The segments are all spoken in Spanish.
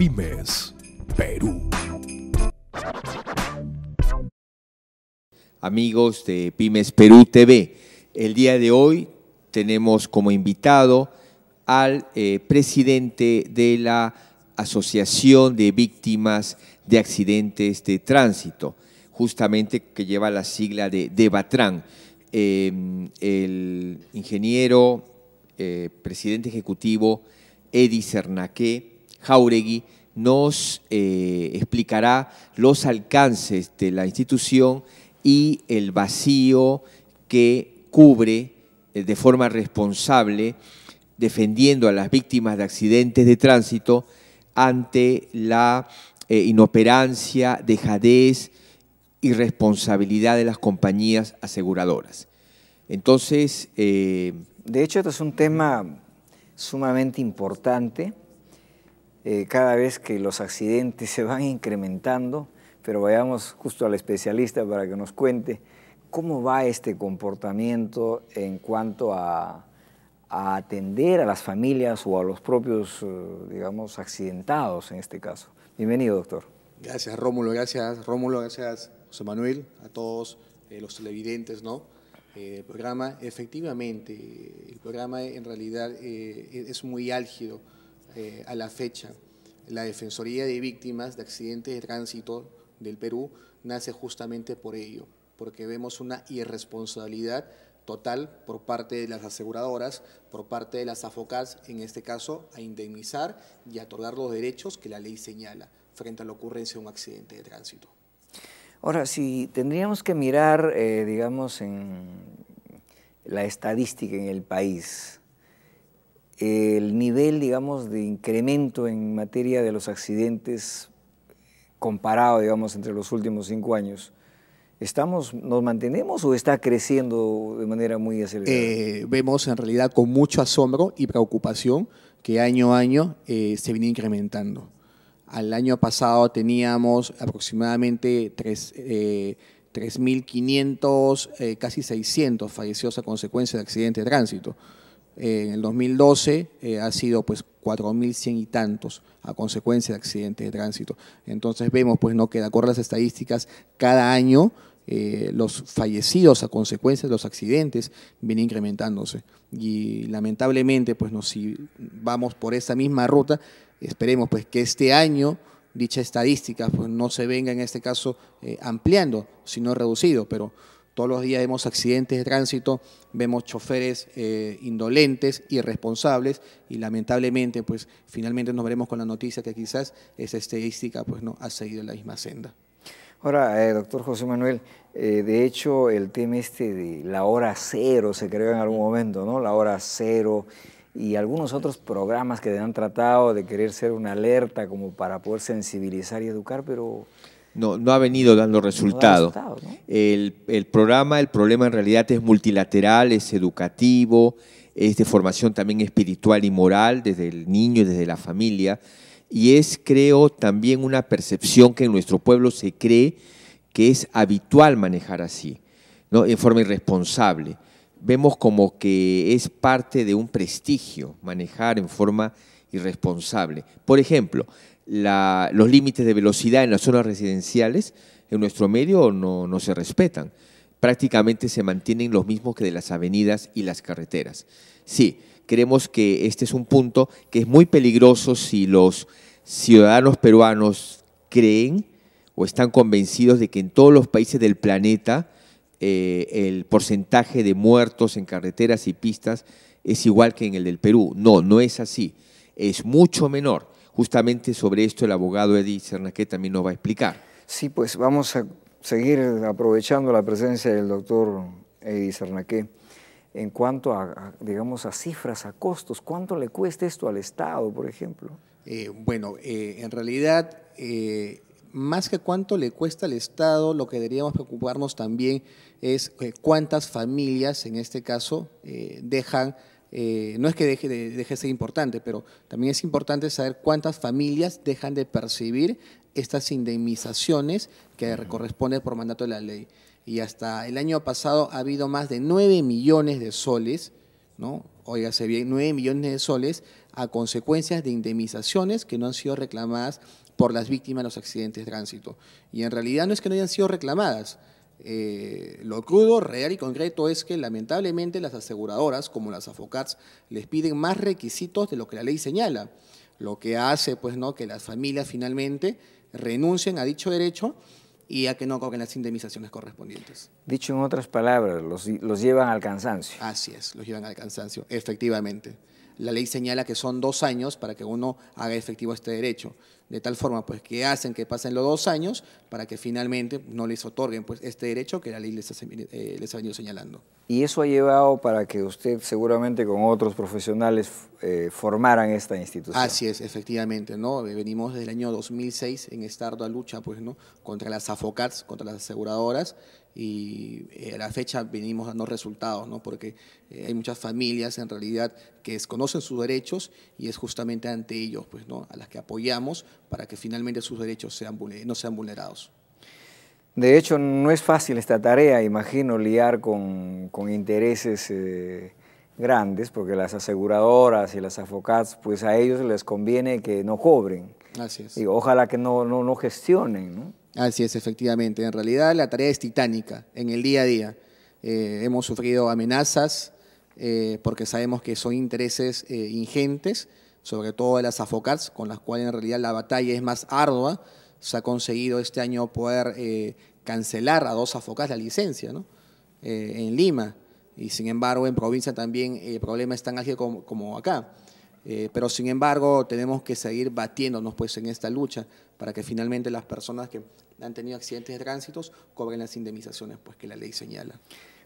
Pymes Perú. Amigos de Pymes Perú TV, el día de hoy tenemos como invitado al eh, presidente de la Asociación de Víctimas de Accidentes de Tránsito, justamente que lleva la sigla de DEBATRAN. Em, el ingeniero, eh, presidente ejecutivo Eddie Cernaque, Jauregui nos eh, explicará los alcances de la institución y el vacío que cubre eh, de forma responsable, defendiendo a las víctimas de accidentes de tránsito ante la eh, inoperancia, dejadez y responsabilidad de las compañías aseguradoras. Entonces... de hecho, esto es un tema sumamente importante eh, cada vez que los accidentes se van incrementando, pero vayamos justo al especialista para que nos cuente cómo va este comportamiento en cuanto a, atender a las familias o a los propios, eh, digamos, accidentados en este caso. Bienvenido, doctor. Gracias, Rómulo. Gracias, Rómulo. Gracias, José Manuel, a todos eh, los televidentes, ¿no? el programa, efectivamente, el programa en realidad es muy álgido eh, a la fecha. La Defensoría de Víctimas de Accidentes de Tránsito del Perú nace justamente por ello, porque vemos una irresponsabilidad total por parte de las aseguradoras, por parte de las AFOCAS, en este caso, a indemnizar y a otorgar los derechos que la ley señala frente a la ocurrencia de un accidente de tránsito. Ahora, si tendríamos que mirar, eh, digamos, en la estadística en el país, el nivel, digamos, de incremento en materia de los accidentes comparado, digamos, entre los últimos cinco años, ¿Estamos, ¿Nos mantenemos o está creciendo de manera muy acelerada? Eh, vemos en realidad con mucho asombro y preocupación que año a año eh, se viene incrementando. Al año pasado teníamos aproximadamente 3.500, eh, casi 600 fallecidos a consecuencia de accidentes de tránsito. Eh, en el 2012 eh, ha sido pues 4.100 y tantos a consecuencia de accidentes de tránsito. Entonces vemos pues no que de acuerdo a las estadísticas cada año eh, los fallecidos a consecuencia de los accidentes vienen incrementándose y lamentablemente pues no si vamos por esa misma ruta esperemos pues que este año dicha estadística pues no se venga en este caso ampliando sino reducido pero todos los días vemos accidentes de tránsito, vemos choferes eh, indolentes, irresponsables y lamentablemente pues finalmente nos veremos con la noticia que quizás esa estadística pues no ha seguido la misma senda. Ahora, eh, doctor José Manuel, eh, de hecho el tema este de la hora cero se creó en algún momento, ¿no? La hora cero y algunos otros programas que han tratado de querer ser una alerta como para poder sensibilizar y educar, pero no, no ha venido dando resultado. el, programa, el problema en realidad es multilateral, es educativo, es de formación también espiritual y moral desde el niño y desde la familia. Y es, creo, también una percepción que en nuestro pueblo se cree que es habitual manejar así, ¿no? en forma irresponsable. Vemos como que es parte de un prestigio manejar en forma irresponsable. Por ejemplo, los límites de velocidad en las zonas residenciales en nuestro medio no, se respetan. Prácticamente se mantienen los mismos que de las avenidas y las carreteras. Sí, creemos que este es un punto que es muy peligroso si los ciudadanos peruanos creen o están convencidos de que en todos los países del planeta eh, el porcentaje de muertos en carreteras y pistas es igual que en el del Perú. No, no es así. Es mucho menor Justamente sobre esto el abogado Edith Cernaqué también nos va a explicar. Sí, pues vamos a seguir aprovechando la presencia del doctor Edith Sernaqué. en cuanto a, digamos, a cifras, a costos. ¿Cuánto le cuesta esto al Estado, por ejemplo? Eh, bueno, eh, en realidad, eh, más que cuánto le cuesta al Estado, lo que deberíamos preocuparnos también es cuántas familias, en este caso, dejan eh, no es que deje de, ser importante, pero también es importante saber cuántas familias dejan de percibir estas indemnizaciones que corresponden por mandato de la ley. Y hasta el año pasado ha habido más de 9 millones de soles, ¿no? Óigase bien, 9 millones de soles a consecuencias de indemnizaciones que no han sido reclamadas por las víctimas de los accidentes de tránsito. Y en realidad no es que no hayan sido reclamadas, eh, lo crudo, real y concreto es que lamentablemente las aseguradoras, como las AFOCATS, les piden más requisitos de lo que la ley señala, lo que hace pues, ¿no? que las familias finalmente renuncien a dicho derecho y a que no cobren las indemnizaciones correspondientes. Dicho en otras palabras, los llevan al cansancio. Así es, los llevan al cansancio, efectivamente. La ley señala que son dos años para que uno haga efectivo este derecho de tal forma pues que hacen que pasen los dos años para que finalmente no les otorguen pues este derecho que la ley les, ha eh, venido señalando. Y eso ha llevado para que usted seguramente con otros profesionales eh, formaran esta institución. Así es, efectivamente, ¿no? Eh, venimos desde el año 2006 en esta ardua lucha pues, ¿no? contra las AFOCATs, contra las aseguradoras, y eh, a la fecha venimos dando resultados, ¿no? porque eh, hay muchas familias en realidad que desconocen sus derechos y es justamente ante ellos pues, ¿no? a las que apoyamos para que finalmente sus derechos sean, no sean vulnerados. De hecho, no es fácil esta tarea, imagino, liar con, con intereses eh, grandes, porque las aseguradoras y las afocats, pues a ellos les conviene que no cobren. Así es. Y ojalá que no, no, no gestionen, ¿no? Así es, efectivamente. En realidad la tarea es titánica en el día a día. Eh, hemos sufrido amenazas eh, porque sabemos que son intereses eh, ingentes, sobre todo de las Afocas, con las cuales en realidad la batalla es más ardua. Se ha conseguido este año poder cancelar a dos Afocas la licencia ¿no? en Lima. Y sin embargo, en provincia también el problema es tan ágil como acá. Eh, pero sin embargo, tenemos que seguir batiéndonos pues, en esta lucha para que finalmente las personas que han tenido accidentes de tránsito cobren las indemnizaciones pues, que la ley señala.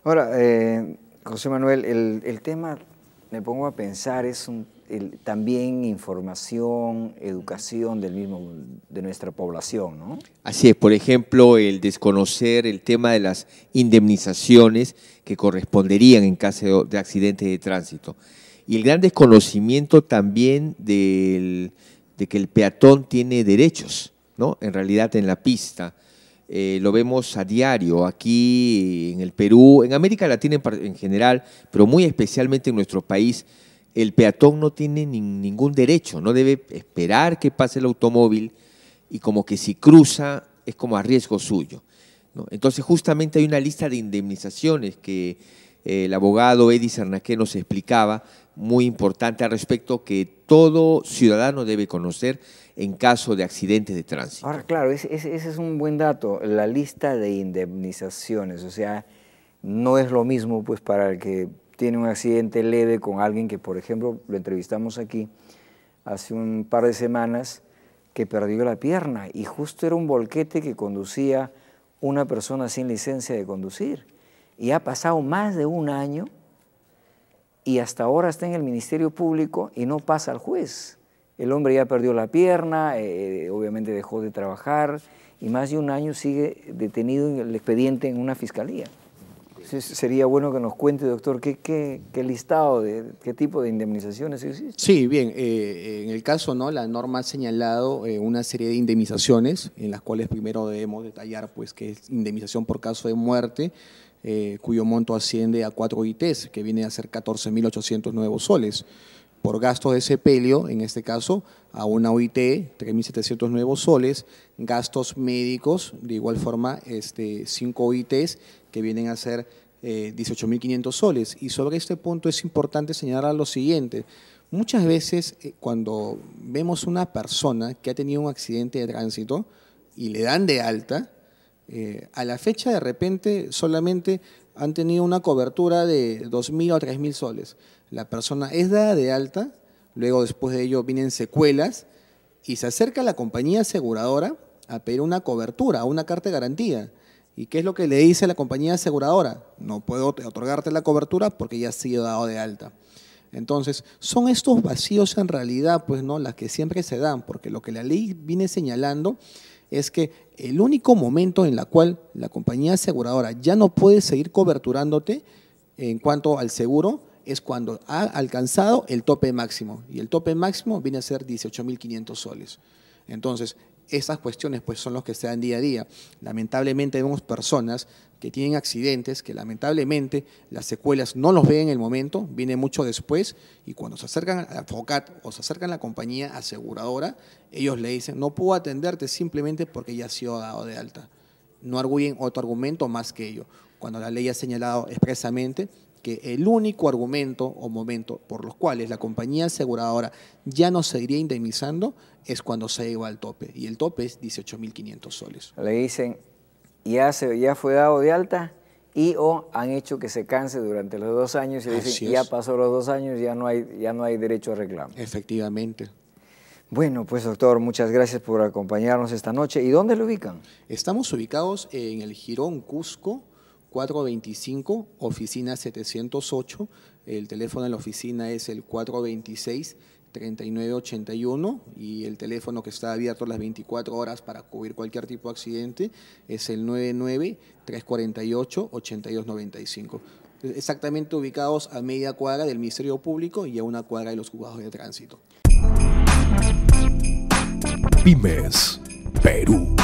Ahora, eh, José Manuel, el, tema, me pongo a pensar, es también información, educación del mismo, de nuestra población, ¿no? Así es, por ejemplo, el desconocer el tema de las indemnizaciones que corresponderían en caso de accidentes de tránsito y el gran desconocimiento también del, de que el peatón tiene derechos, ¿no? En realidad en la pista. Eh, lo vemos a diario aquí en el Perú, en América Latina en, general, pero muy especialmente en nuestro país, el peatón no tiene ningún derecho, no debe esperar que pase el automóvil y como que si cruza es como a riesgo suyo. ¿no? Entonces justamente hay una lista de indemnizaciones que el abogado Eddie Sarnaque nos explicaba, muy importante al respecto, que todo ciudadano debe conocer en caso de accidentes de tránsito. Ahora, claro, ese, es un buen dato, la lista de indemnizaciones, o sea, no es lo mismo pues para el que tiene un accidente leve con alguien que, por ejemplo, lo entrevistamos aquí hace un par de semanas, que perdió la pierna y justo era un volquete que conducía una persona sin licencia de conducir y ha pasado más de un año y hasta ahora está en el Ministerio Público y no pasa al juez. El hombre ya perdió la pierna, eh, obviamente dejó de trabajar y más de un año sigue detenido en el expediente en una fiscalía. sería bueno que nos cuente, doctor, qué, qué, listado, de, qué tipo de indemnizaciones existen. Sí, bien, eh, en el caso, ¿no? la norma ha señalado eh, una serie de indemnizaciones, en las cuales primero debemos detallar pues, que es indemnización por caso de muerte, eh, cuyo monto asciende a 4 OITs, que viene a ser 14.800 nuevos soles. Por gastos de sepelio, en este caso, a una OIT, 3.700 nuevos soles. Gastos médicos, de igual forma, este, 5 OITs, que vienen a ser 18.500 eh, soles. Y sobre este punto es importante señalar lo siguiente. Muchas veces eh, cuando vemos una persona que ha tenido un accidente de tránsito y le dan de alta, eh, a la fecha, de repente, solamente han tenido una cobertura de 2.000 o 3.000 soles. La persona es dada de alta, luego después de ello vienen secuelas y se acerca a la compañía aseguradora a pedir una cobertura, una carta de garantía. ¿Y qué es lo que le dice la compañía aseguradora? No puedo otorgarte la cobertura porque ya has sido dado de alta. Entonces, son estos vacíos en realidad, pues no, las que siempre se dan, porque lo que la ley viene señalando es que el único momento en el cual la compañía aseguradora ya no puede seguir coberturándote en cuanto al seguro es cuando ha alcanzado el tope máximo. Y el tope máximo viene a ser 18.500 soles. Entonces, esas cuestiones pues son los que se dan día a día. Lamentablemente vemos personas que tienen accidentes, que lamentablemente las secuelas no los ven en el momento, viene mucho después, y cuando se acercan a FOCAT o se acercan a la compañía aseguradora, ellos le dicen, no puedo atenderte simplemente porque ya ha sido dado de alta. No arguyen otro argumento más que ello, cuando la ley ha señalado expresamente que el único argumento o momento por los cuales la compañía aseguradora ya no seguiría indemnizando es cuando se lleva al tope. Y el tope es 18.500 soles. Le dicen, ya, se, ya fue dado de alta y o han hecho que se canse durante los dos años y ya pasó los dos años, ya no, hay, ya no hay derecho a reclamo. Efectivamente. Bueno, pues doctor, muchas gracias por acompañarnos esta noche. ¿Y dónde lo ubican? Estamos ubicados en el Girón Cusco, 425, oficina 708. El teléfono de la oficina es el 426. 3981 y el teléfono que está abierto las 24 horas para cubrir cualquier tipo de accidente es el 99-348-8295. Exactamente ubicados a media cuadra del Ministerio Público y a una cuadra de los juzgados de tránsito. Pymes, Perú.